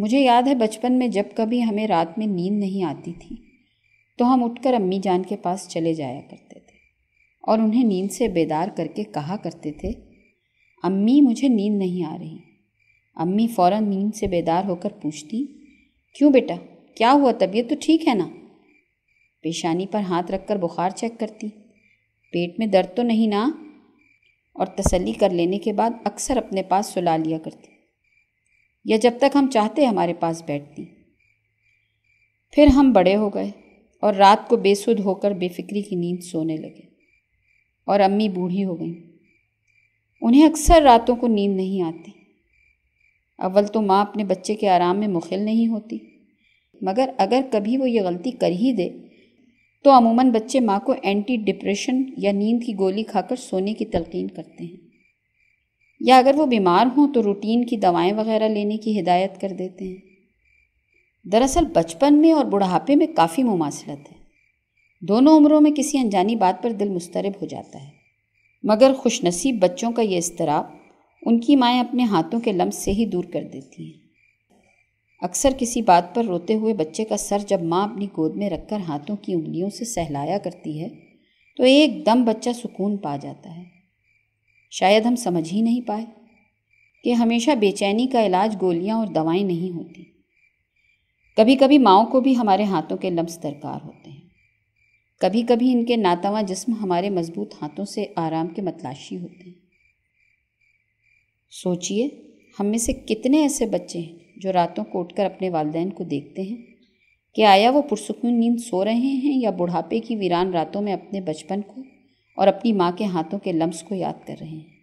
मुझे याद है बचपन में जब कभी हमें रात में नींद नहीं आती थी तो हम उठकर अम्मी जान के पास चले जाया करते थे और उन्हें नींद से बेदार करके कहा करते थे अम्मी मुझे नींद नहीं आ रही अम्मी फ़ौर नींद से बेदार होकर पूछती क्यों बेटा क्या हुआ तबीयत तो ठीक है ना पेशानी पर हाथ रखकर बुखार चेक करती पेट में दर्द तो नहीं ना और तसल्ली कर लेने के बाद अक्सर अपने पास सुला लिया करती या जब तक हम चाहते हमारे पास बैठती फिर हम बड़े हो गए और रात को बेसुध होकर बेफिक्री की नींद सोने लगे और अम्मी बूढ़ी हो गई उन्हें अक्सर रातों को नींद नहीं आती अव्वल तो माँ अपने बच्चे के आराम में मुखिल नहीं होती मगर अगर कभी वो ये गलती कर ही दे तो अमूमन बच्चे माँ को एंटी डिप्रेशन या नींद की गोली खाकर सोने की तलकीन करते हैं या अगर वो बीमार हों तो रूटीन की दवाएं वगैरह लेने की हिदायत कर देते हैं दरअसल बचपन में और बुढ़ापे में काफ़ी मुमासलत है दोनों उम्रों में किसी अनजानी बात पर दिल मुस्तरब हो जाता है मगर खुशनसीब बच्चों का ये इसतराब उनकी माएँ अपने हाथों के लम्स से ही दूर कर देती हैं अक्सर किसी बात पर रोते हुए बच्चे का सर जब माँ अपनी गोद में रखकर हाथों की उंगलियों से सहलाया करती है तो एकदम बच्चा सुकून पा जाता है शायद हम समझ ही नहीं पाए कि हमेशा बेचैनी का इलाज गोलियां और दवाएं नहीं होती कभी कभी माओ को भी हमारे हाथों के लम्ब दरकार होते हैं कभी कभी इनके नातवा जिस्म हमारे मजबूत हाथों से आराम के मतलाशी होते हैं सोचिए हम में से कितने ऐसे बच्चे हैं जो रातों को उठकर अपने वालदेन को देखते हैं कि आया वो पुरसकून नींद सो रहे हैं या बुढ़ापे की वीरान रातों में अपने बचपन को और अपनी माँ के हाथों के लम्स को याद कर रहे हैं